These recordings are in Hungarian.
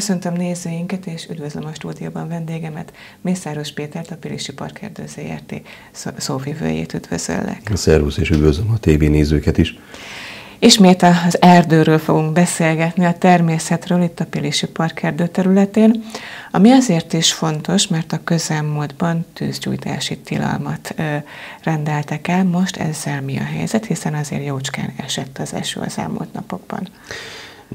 Köszöntöm nézőinket, és üdvözlöm a stúdióban vendégemet, Mészáros Pétert, a Pirisi Parkerdő ZRT szóvivőjét üdvözöllek. Szervusz, és üdvözlöm a tévénézőket is. Ismét az erdőről fogunk beszélgetni, a természetről itt a Pilisi Parkerdő területén, ami azért is fontos, mert a közelmúltban tűzgyújtási tilalmat ö, rendeltek el, most ezzel mi a helyzet, hiszen azért jócskán esett az eső az elmúlt napokban.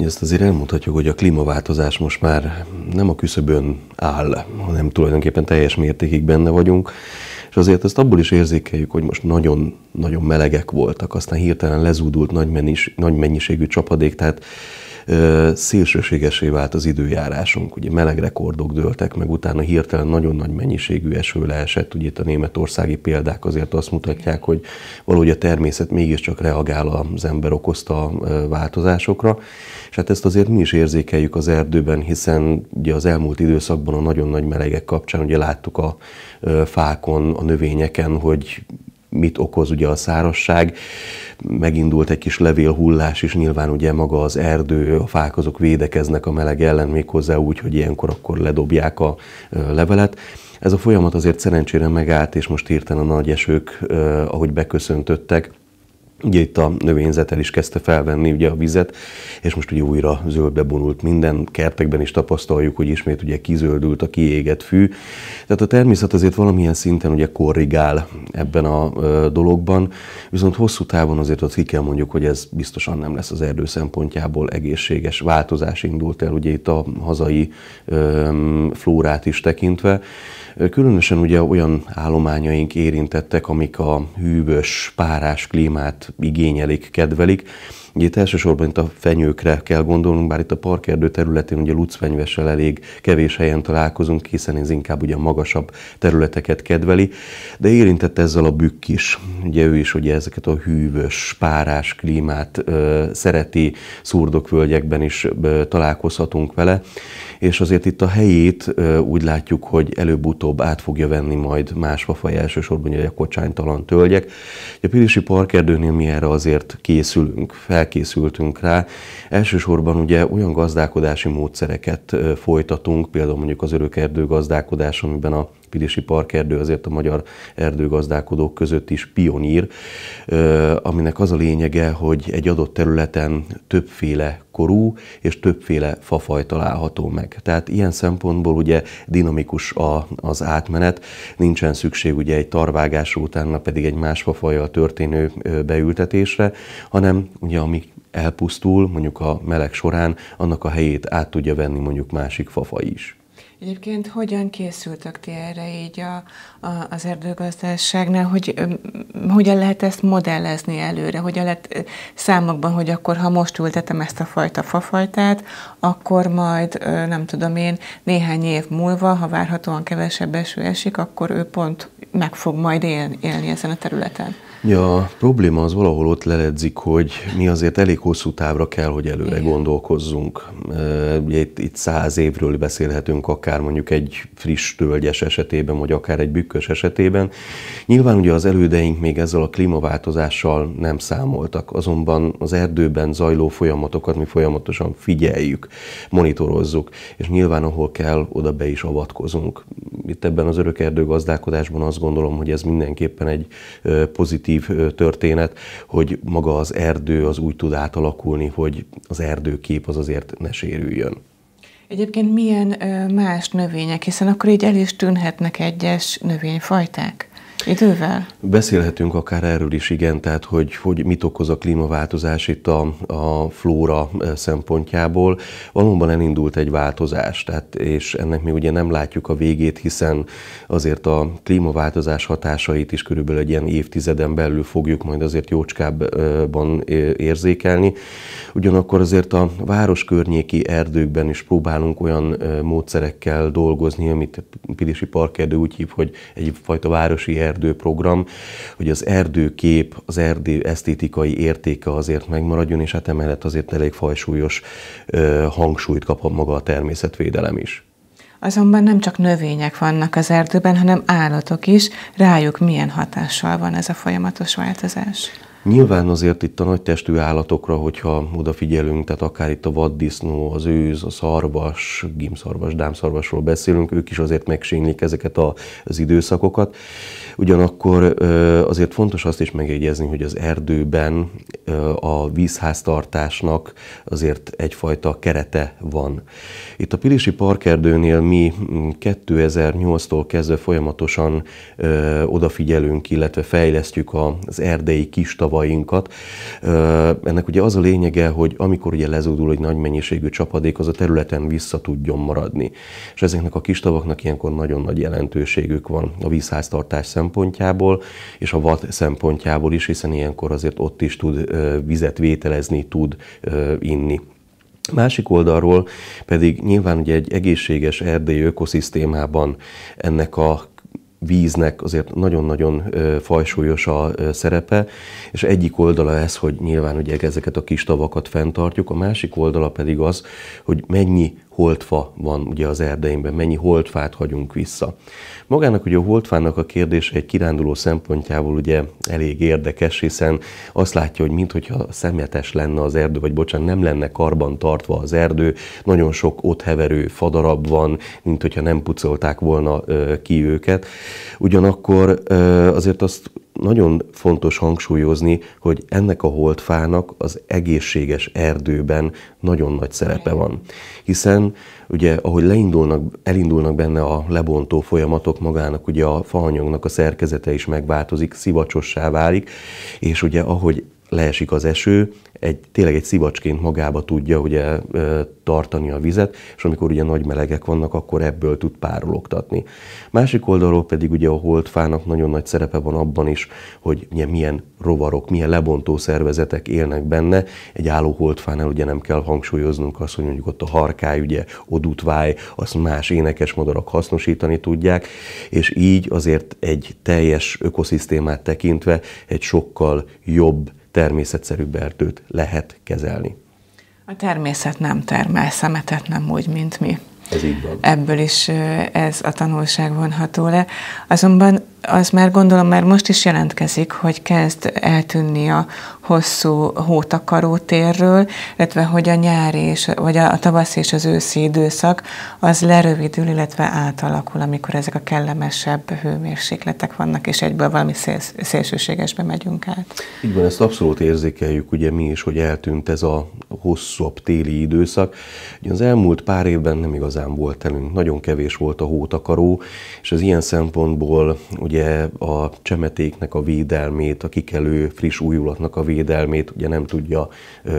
Ezt azért elmondhatjuk, hogy a klímaváltozás most már nem a küszöbön áll, hanem tulajdonképpen teljes mértékig benne vagyunk, és azért ezt abból is érzékeljük, hogy most nagyon-nagyon melegek voltak, aztán hirtelen lezúdult nagy mennyiségű csapadék, tehát szélsőségesé vált az időjárásunk. Ugye meleg rekordok dőltek, meg utána hirtelen nagyon nagy mennyiségű eső leesett. Ugye itt a németországi példák azért azt mutatják, hogy valahogy a természet mégiscsak reagál az ember okozta változásokra. És hát ezt azért mi is érzékeljük az erdőben, hiszen ugye az elmúlt időszakban a nagyon nagy melegek kapcsán ugye láttuk a fákon, a növényeken, hogy mit okoz ugye a szárasság. Megindult egy kis levélhullás is, nyilván ugye maga az erdő, a fák azok védekeznek a meleg ellen méghozzá úgy, hogy ilyenkor akkor ledobják a levelet. Ez a folyamat azért szerencsére megállt, és most hirtelen a nagy esők, ahogy beköszöntöttek, Ugye itt a növényzetel is kezdte felvenni ugye a vizet, és most ugye újra zöldbe bonult minden. Kertekben is tapasztaljuk, hogy ismét ugye kizöldült a kiégett fű. Tehát a természet azért valamilyen szinten ugye korrigál ebben a dologban, viszont hosszú távon azért azt ki kell mondjuk, hogy ez biztosan nem lesz az erdő szempontjából egészséges változás indult el ugye itt a hazai flórát is tekintve. Különösen ugye olyan állományaink érintettek, amik a hűvös, párás klímát igényelik, kedvelik, Ugye itt elsősorban itt a fenyőkre kell gondolnunk, bár itt a parkerdő területén ugye lucfenyvessel elég kevés helyen találkozunk, hiszen ez inkább ugye a magasabb területeket kedveli, de érintett ezzel a bükk is. Ugye ő is ugye ezeket a hűvös, párás klímát ö, szereti, szurdokvölgyekben is ö, találkozhatunk vele, és azért itt a helyét ö, úgy látjuk, hogy előbb-utóbb át fogja venni majd más fafaj, elsősorban ugye a kocsánytalan tölgyek. A Pirisi parkerdőnél mi erre azért készülünk, fel felkészültünk rá. Elsősorban ugye olyan gazdálkodási módszereket folytatunk, például mondjuk az örökerdő gazdálkodás, amiben a Pirisi Parkerdő azért a magyar erdőgazdálkodók között is pionír, aminek az a lényege, hogy egy adott területen többféle korú és többféle fafaj található meg. Tehát ilyen szempontból ugye dinamikus a, az átmenet, nincsen szükség ugye egy tarvágás utána pedig egy más fafajjal történő beültetésre, hanem ugye ami elpusztul mondjuk a meleg során, annak a helyét át tudja venni mondjuk másik fafaj is. Egyébként hogyan készültök ti erre így a, a, az erdőgazdaságnál, hogy m- hogyan lehet ezt modellezni előre, hogyan lehet számokban, hogy akkor ha most ültetem ezt a fajta fafajtát, akkor majd, nem tudom én, néhány év múlva, ha várhatóan kevesebb eső esik, akkor ő pont meg fog majd él- élni ezen a területen. Ja, a probléma az valahol ott leledzik, hogy mi azért elég hosszú távra kell, hogy előre Igen. gondolkozzunk. Ugye itt, itt száz évről beszélhetünk, akár mondjuk egy friss tölgyes esetében, vagy akár egy bükkös esetében. Nyilván ugye az elődeink még ezzel a klímaváltozással nem számoltak, azonban az erdőben zajló folyamatokat mi folyamatosan figyeljük, monitorozzuk, és nyilván ahol kell, oda be is avatkozunk. Itt ebben az örök erdőgazdálkodásban azt gondolom, hogy ez mindenképpen egy pozitív pozitív történet, hogy maga az erdő az úgy tud átalakulni, hogy az erdőkép az azért ne sérüljön. Egyébként milyen más növények, hiszen akkor így el is tűnhetnek egyes növényfajták? Idővel? Beszélhetünk akár erről is, igen, tehát hogy, hogy mit okoz a klímaváltozás itt a, a flóra e, szempontjából. Valóban elindult egy változás, tehát, és ennek mi ugye nem látjuk a végét, hiszen azért a klímaváltozás hatásait is körülbelül egy ilyen évtizeden belül fogjuk majd azért jócskában e, érzékelni. Ugyanakkor azért a város környéki erdőkben is próbálunk olyan e, módszerekkel dolgozni, amit Pilisi Parkerdő úgy hív, hogy egyfajta városi erdőprogram, hogy az erdőkép, az erdő esztétikai értéke azért megmaradjon, és hát emellett azért elég fajsúlyos hangsúlyt kap maga a természetvédelem is. Azonban nem csak növények vannak az erdőben, hanem állatok is. Rájuk milyen hatással van ez a folyamatos változás? Nyilván azért itt a nagy testű állatokra, hogyha odafigyelünk, tehát akár itt a vaddisznó, az őz, a szarvas, gimszarvas, dámszarvasról beszélünk, ők is azért megsínlik ezeket az időszakokat. Ugyanakkor azért fontos azt is megjegyezni, hogy az erdőben a vízháztartásnak azért egyfajta kerete van. Itt a Pilisi Parkerdőnél mi 2008-tól mm, kezdve folyamatosan odafigyelünk, illetve fejlesztjük az erdei kistavat, szavainkat. Ennek ugye az a lényege, hogy amikor ugye lezúdul egy nagy mennyiségű csapadék, az a területen vissza tudjon maradni. És ezeknek a kis tavaknak ilyenkor nagyon nagy jelentőségük van a vízháztartás szempontjából, és a vad szempontjából is, hiszen ilyenkor azért ott is tud vizet vételezni, tud inni. Másik oldalról pedig nyilván ugye egy egészséges erdélyi ökoszisztémában ennek a víznek azért nagyon-nagyon fajsúlyos a szerepe, és egyik oldala ez, hogy nyilván ugye ezeket a kis tavakat fenntartjuk, a másik oldala pedig az, hogy mennyi holtfa van ugye az erdeinkben, mennyi holtfát hagyunk vissza. Magának ugye a holtfának a kérdése egy kiránduló szempontjából ugye elég érdekes, hiszen azt látja, hogy mintha szemetes lenne az erdő, vagy bocsánat, nem lenne karban tartva az erdő, nagyon sok ott heverő fadarab van, mint hogyha nem pucolták volna ki őket. Ugyanakkor azért azt nagyon fontos hangsúlyozni, hogy ennek a holtfának az egészséges erdőben nagyon nagy szerepe van. Hiszen ugye ahogy leindulnak, elindulnak benne a lebontó folyamatok magának, ugye a faanyagnak a szerkezete is megváltozik, szivacsossá válik, és ugye ahogy leesik az eső, egy, tényleg egy szivacsként magába tudja ugye tartani a vizet, és amikor ugye nagy melegek vannak, akkor ebből tud párologtatni. Másik oldalról pedig ugye a holtfának nagyon nagy szerepe van abban is, hogy ugye milyen rovarok, milyen lebontó szervezetek élnek benne. Egy álló holtfánál ugye nem kell hangsúlyoznunk azt, hogy mondjuk ott a harkály, ugye odutváj, azt más énekes madarak hasznosítani tudják, és így azért egy teljes ökoszisztémát tekintve egy sokkal jobb természetszerűbb erdőt lehet kezelni. A természet nem termel szemetet, nem úgy, mint mi. Ez így van. Ebből is ez a tanulság vonható le. Azonban az már gondolom már most is jelentkezik, hogy kezd eltűnni a hosszú hótakaró térről, illetve hogy a nyári és, vagy a tavasz és az őszi időszak az lerövidül, illetve átalakul, amikor ezek a kellemesebb hőmérsékletek vannak, és egyből valami széls, szélsőségesbe megyünk át. Így van, ezt abszolút érzékeljük ugye mi is, hogy eltűnt ez a hosszabb téli időszak. Ugye az elmúlt pár évben nem igazán volt elünk, nagyon kevés volt a hótakaró, és az ilyen szempontból ugye ugye a csemetéknek a védelmét, a kikelő friss újulatnak a védelmét ugye nem tudja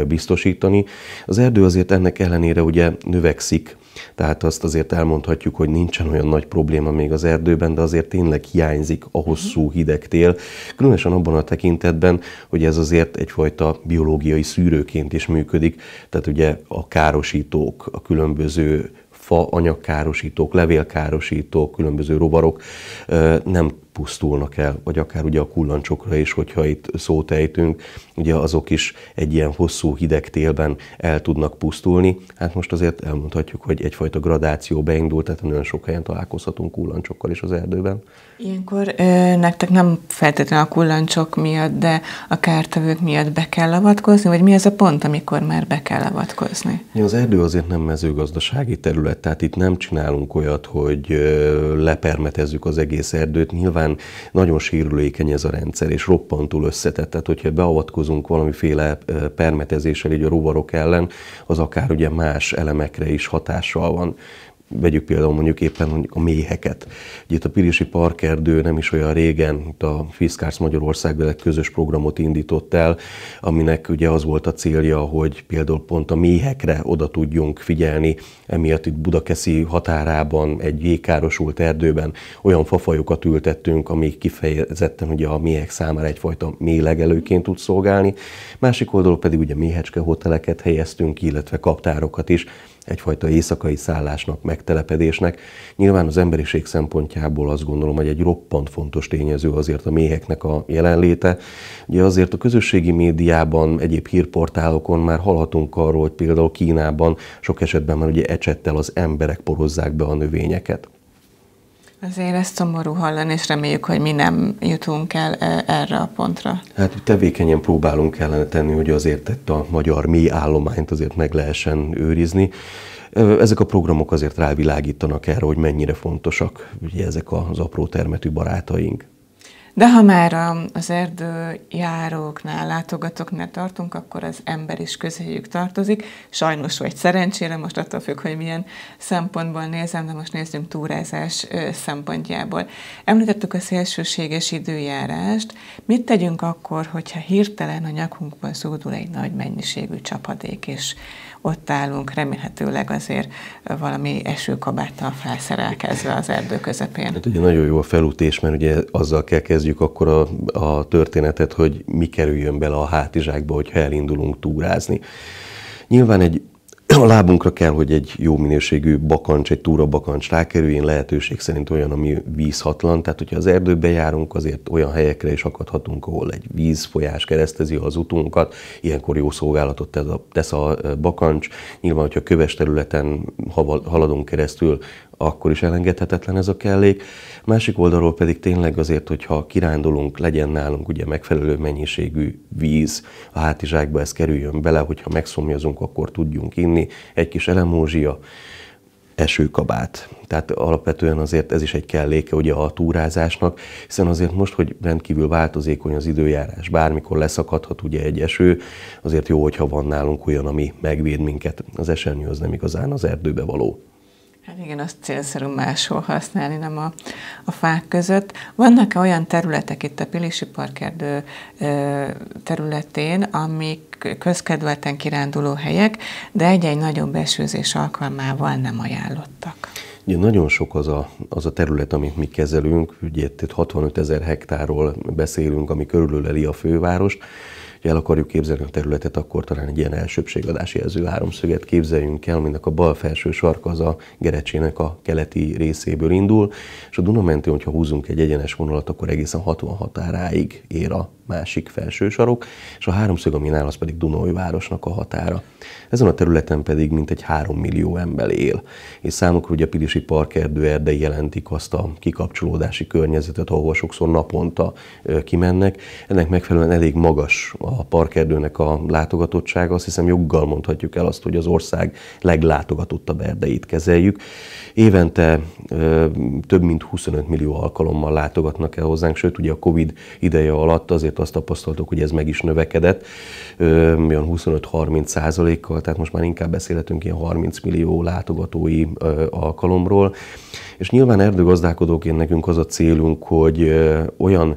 biztosítani. Az erdő azért ennek ellenére ugye növekszik, tehát azt azért elmondhatjuk, hogy nincsen olyan nagy probléma még az erdőben, de azért tényleg hiányzik a hosszú mhm. hideg tél, különösen abban a tekintetben, hogy ez azért egyfajta biológiai szűrőként is működik, tehát ugye a károsítók, a különböző fa anyagkárosítók, levélkárosítók, különböző rovarok nem pusztulnak el, vagy akár ugye a kullancsokra is, hogyha itt szót ejtünk, ugye azok is egy ilyen hosszú hideg télben el tudnak pusztulni. Hát most azért elmondhatjuk, hogy egyfajta gradáció beindult, tehát nagyon sok helyen találkozhatunk kullancsokkal is az erdőben. Ilyenkor ö, nektek nem feltétlenül a kullancsok miatt, de a kártevők miatt be kell avatkozni, vagy mi az a pont, amikor már be kell avatkozni? Az erdő azért nem mezőgazdasági terület, tehát itt nem csinálunk olyat, hogy lepermetezzük az egész erdőt. Nyilván nyilván nagyon sérülékeny ez a rendszer, és roppantul összetett. Tehát, hogyha beavatkozunk valamiféle permetezéssel így a rovarok ellen, az akár ugye más elemekre is hatással van. Vegyük például mondjuk éppen mondjuk a méheket. Ugye itt a Pirisi Parkerdő nem is olyan régen, itt a Fiskars Magyarország vele közös programot indított el, aminek ugye az volt a célja, hogy például pont a méhekre oda tudjunk figyelni, emiatt itt Budakeszi határában egy jégkárosult erdőben olyan fafajokat ültettünk, amik kifejezetten ugye a méhek számára egyfajta mélegelőként tud szolgálni. Másik oldalon pedig ugye méhecske hoteleket helyeztünk ki, illetve kaptárokat is, egyfajta éjszakai szállásnak, megtelepedésnek. Nyilván az emberiség szempontjából azt gondolom, hogy egy roppant fontos tényező azért a méheknek a jelenléte. Ugye azért a közösségi médiában, egyéb hírportálokon már hallhatunk arról, hogy például Kínában sok esetben már ugye ecsettel az emberek porozzák be a növényeket. Azért ezt szomorú hallani, és reméljük, hogy mi nem jutunk el e, erre a pontra. Hát tevékenyen próbálunk kellene tenni, hogy azért tett a magyar mély állományt azért meg lehessen őrizni. Ezek a programok azért rávilágítanak erre, hogy mennyire fontosak ugye ezek az apró termetű barátaink. De ha már az erdőjáróknál, látogatóknál tartunk, akkor az ember is közéjük tartozik. Sajnos vagy szerencsére, most attól függ, hogy milyen szempontból nézem, de most nézzünk túrázás szempontjából. Említettük a szélsőséges időjárást. Mit tegyünk akkor, hogyha hirtelen a nyakunkban zúdul egy nagy mennyiségű csapadék, és ott állunk remélhetőleg azért valami esőkabáttal felszerelkezve az erdő közepén. Hát ugye nagyon jó a felutés, mert ugye azzal kell kezdjük akkor a, a történetet, hogy mi kerüljön bele a hátizsákba, hogyha elindulunk túrázni. Nyilván egy a lábunkra kell, hogy egy jó minőségű bakancs, egy bakancs rákerüljön, lehetőség szerint olyan, ami vízhatlan. Tehát, hogyha az erdőbe járunk, azért olyan helyekre is akadhatunk, ahol egy vízfolyás keresztezi az utunkat. Ilyenkor jó szolgálatot tesz a bakancs. Nyilván, hogyha köves területen haladunk keresztül, akkor is elengedhetetlen ez a kellék. Másik oldalról pedig tényleg azért, hogyha kirándulunk, legyen nálunk ugye megfelelő mennyiségű víz, a hátizsákba ez kerüljön bele, hogyha megszomjazunk, akkor tudjunk inni, egy kis elemózsia, esőkabát. Tehát alapvetően azért ez is egy kelléke ugye a túrázásnak, hiszen azért most, hogy rendkívül változékony az időjárás, bármikor leszakadhat ugye egy eső, azért jó, hogyha van nálunk olyan, ami megvéd minket. Az esernyő az nem igazán az erdőbe való. Hát igen, azt célszerű máshol használni, nem a, a fák között. vannak -e olyan területek itt a Pilisi Parkerdő területén, amik közkedvelten kiránduló helyek, de egy-egy nagyobb esőzés alkalmával nem ajánlottak? Ugye nagyon sok az a, az a terület, amit mi kezelünk, ugye itt 65 ezer hektáról beszélünk, ami körülöleli a fővárost, hogy el akarjuk képzelni a területet, akkor talán egy ilyen elsőbségadás jelző háromszöget képzeljünk el, aminek a bal felső sarka az a Gerecsének a keleti részéből indul, és a Duna hogyha húzunk egy egyenes vonalat, akkor egészen 60 határáig ér a másik felső sarok, és a háromszög, ami nál, az pedig Dunói városnak a határa. Ezen a területen pedig mintegy három millió ember él, és számukra ugye a Pilisi Parkerdő erde jelentik azt a kikapcsolódási környezetet, ahova sokszor naponta kimennek. Ennek megfelelően elég magas a parkerdőnek a látogatottsága, azt hiszem joggal mondhatjuk el azt, hogy az ország leglátogatottabb erdeit kezeljük. Évente több mint 25 millió alkalommal látogatnak el hozzánk, sőt ugye a Covid ideje alatt azért azért azt tapasztaltuk, hogy ez meg is növekedett, olyan 25-30 százalékkal, tehát most már inkább beszélhetünk ilyen 30 millió látogatói alkalomról. És nyilván erdőgazdálkodóként nekünk az a célunk, hogy olyan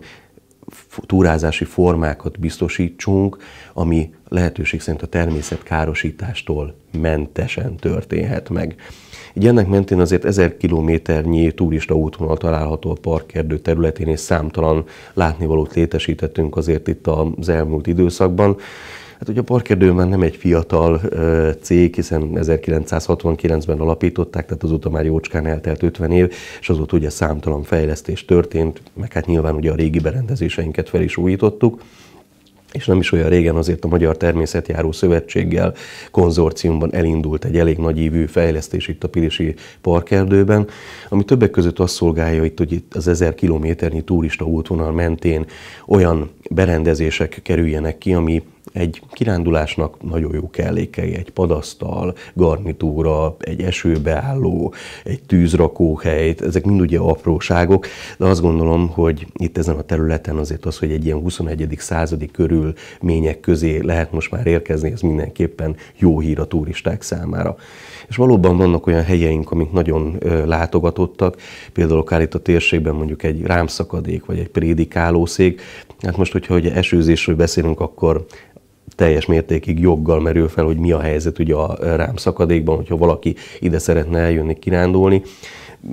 túrázási formákat biztosítsunk, ami lehetőség szerint a természet károsítástól mentesen történhet meg. Így ennek mentén azért 1000 kilométernyi turista útvonal található a parkerdő területén, és számtalan látnivalót létesítettünk azért itt az elmúlt időszakban. Hát ugye a parkerdő már nem egy fiatal cég, hiszen 1969-ben alapították, tehát azóta már jócskán eltelt 50 év, és azóta ugye számtalan fejlesztés történt, meg hát nyilván ugye a régi berendezéseinket fel is újítottuk és nem is olyan régen azért a Magyar Természetjáró Szövetséggel konzorciumban elindult egy elég nagy ívű fejlesztés itt a Pilisi parkerdőben, ami többek között azt szolgálja itt, hogy itt az ezer kilométernyi turista útvonal mentén olyan berendezések kerüljenek ki, ami egy kirándulásnak nagyon jó kellékei, egy padasztal, garnitúra, egy esőbeálló, egy tűzrakóhelyt, ezek mind ugye apróságok, de azt gondolom, hogy itt ezen a területen azért az, hogy egy ilyen 21. századi körülmények közé lehet most már érkezni, ez mindenképpen jó hír a turisták számára. És valóban vannak olyan helyeink, amik nagyon látogatottak, például akár itt a térségben mondjuk egy rámszakadék, vagy egy prédikálószék. Hát most, hogyha ugye esőzésről beszélünk, akkor teljes mértékig joggal merül fel, hogy mi a helyzet ugye a e, rám szakadékban, hogyha valaki ide szeretne eljönni kirándulni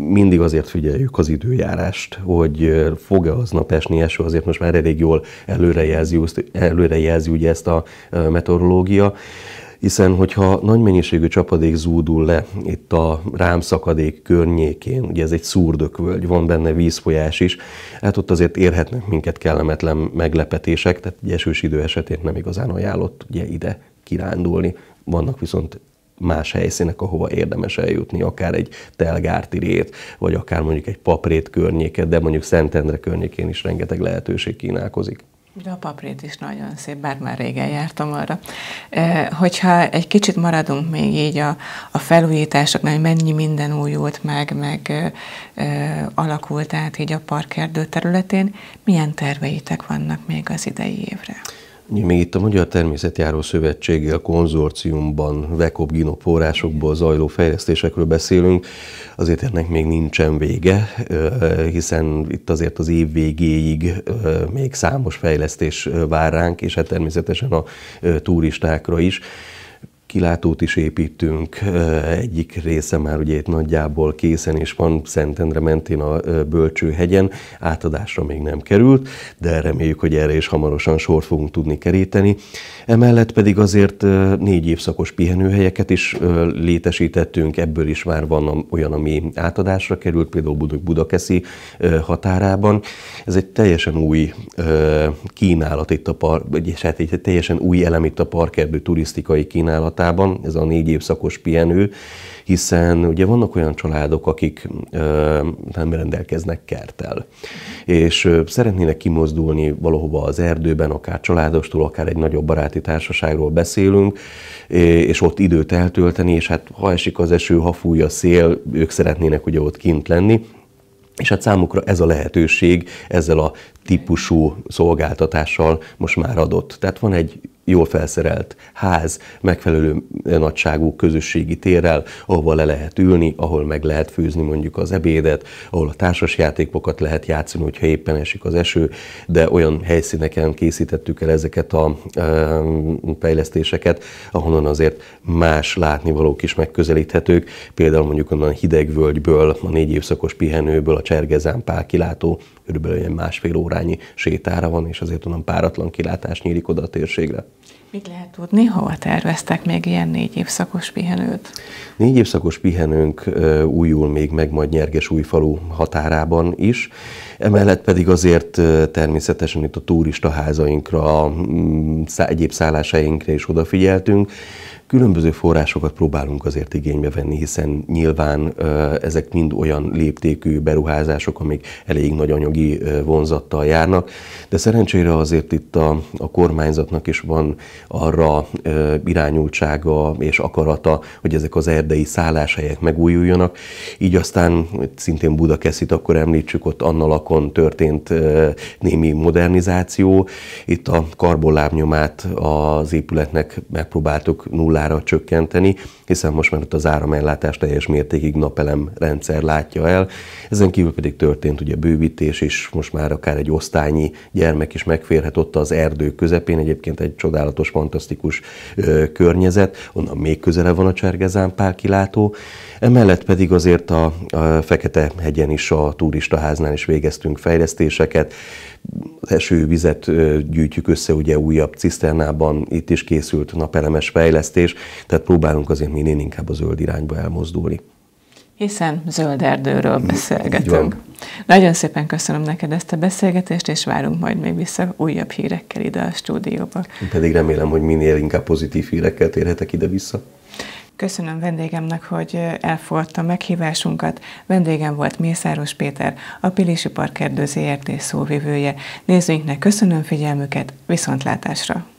mindig azért figyeljük az időjárást, hogy e, fog-e aznap esni eső, azért most már elég jól előrejelzi, előrejelzi ugye ezt a e, meteorológia hiszen hogyha nagy mennyiségű csapadék zúdul le itt a rámszakadék környékén, ugye ez egy szúrdökvölgy, van benne vízfolyás is, hát ott azért érhetnek minket kellemetlen meglepetések, tehát esős idő esetén nem igazán ajánlott ugye ide kirándulni. Vannak viszont más helyszínek, ahova érdemes eljutni, akár egy telgártirét, vagy akár mondjuk egy paprét környéket, de mondjuk Szentendre környékén is rengeteg lehetőség kínálkozik. De a paprét is nagyon szép, bár már régen jártam arra. E, hogyha egy kicsit maradunk még így a, a felújításoknál, hogy mennyi minden újult meg, meg e, e alakult át így a parkerdő területén, milyen terveitek vannak még az idei évre? Még itt a Magyar Természetjáró a konzorciumban vekobb ginop forrásokból zajló fejlesztésekről beszélünk. Azért ennek még nincsen vége, hiszen itt azért az év végéig még számos fejlesztés vár ránk, és hát természetesen a turistákra is kilátót is építünk, egyik része már ugye itt nagyjából készen is van Szentendre mentén a Bölcsőhegyen, átadásra még nem került, de reméljük, hogy erre is hamarosan sor fogunk tudni keríteni. Emellett pedig azért négy évszakos pihenőhelyeket is létesítettünk, ebből is már van olyan, ami átadásra került, például Budakeszi határában. Ez egy teljesen új kínálat itt a park, egy, hát egy teljesen új elem itt a parkerdő turisztikai kínálat, állapotában, ez a négy évszakos pihenő, hiszen ugye vannak olyan családok, akik nem rendelkeznek kertel, és szeretnének kimozdulni valahova az erdőben, akár családostól, akár egy nagyobb baráti társaságról beszélünk, és ott időt eltölteni, és hát ha esik az eső, ha fúj a szél, ők szeretnének ugye ott kint lenni, és hát számukra ez a lehetőség ezzel a típusú szolgáltatással most már adott. Tehát van egy jól felszerelt ház, megfelelő eh, nagyságú közösségi térrel, ahova le lehet ülni, ahol meg lehet főzni mondjuk az ebédet, ahol a játékokat lehet játszani, hogyha éppen esik az eső, de olyan helyszíneken készítettük el ezeket a eh, fejlesztéseket, ahonnan azért más látnivalók is megközelíthetők, például mondjuk onnan hideg völgyből, a négy évszakos pihenőből, a Csergezámpál kilátó, körülbelül egy másfél órányi sétára van, és azért onnan páratlan kilátás nyílik oda a térségre. Mit lehet tudni, hova terveztek még ilyen négy évszakos pihenőt? Négy évszakos pihenőnk újul még meg majd Nyerges újfalu határában is. Emellett pedig azért természetesen itt a turistaházainkra, mm, egyéb szállásainkra is odafigyeltünk. Különböző forrásokat próbálunk azért igénybe venni, hiszen nyilván ezek mind olyan léptékű beruházások, amik elég nagy anyagi vonzattal járnak, de szerencsére azért itt a, a kormányzatnak is van arra irányultsága és akarata, hogy ezek az erdei szálláshelyek megújuljanak. Így aztán szintén Budakeszit akkor említsük, ott Annalakon történt némi modernizáció. Itt a karbonlábnyomát az épületnek megpróbáltuk nulla nullára csökkenteni, hiszen most már ott az áramellátás teljes mértékig napelem rendszer látja el. Ezen kívül pedig történt ugye bővítés is, most már akár egy osztányi gyermek is megférhet ott az erdő közepén, egyébként egy csodálatos, fantasztikus ö, környezet, onnan még közelebb van a Csergezán kilátó. Emellett pedig azért a, a Fekete-hegyen is, a turistaháznál is végeztünk fejlesztéseket, esővizet gyűjtjük össze, ugye újabb ciszternában itt is készült napelemes fejlesztés, tehát próbálunk azért minél inkább a zöld irányba elmozdulni. Hiszen zöld erdőről beszélgetünk. Nagyon szépen köszönöm neked ezt a beszélgetést, és várunk majd még vissza újabb hírekkel ide a stúdióba. Én pedig remélem, hogy minél inkább pozitív hírekkel térhetek ide-vissza. Köszönöm vendégemnek, hogy elfogadta meghívásunkat. Vendégem volt Mészáros Péter, a Pilisi Parkerdő ZRT szóvivője. Nézőinknek köszönöm figyelmüket, viszontlátásra!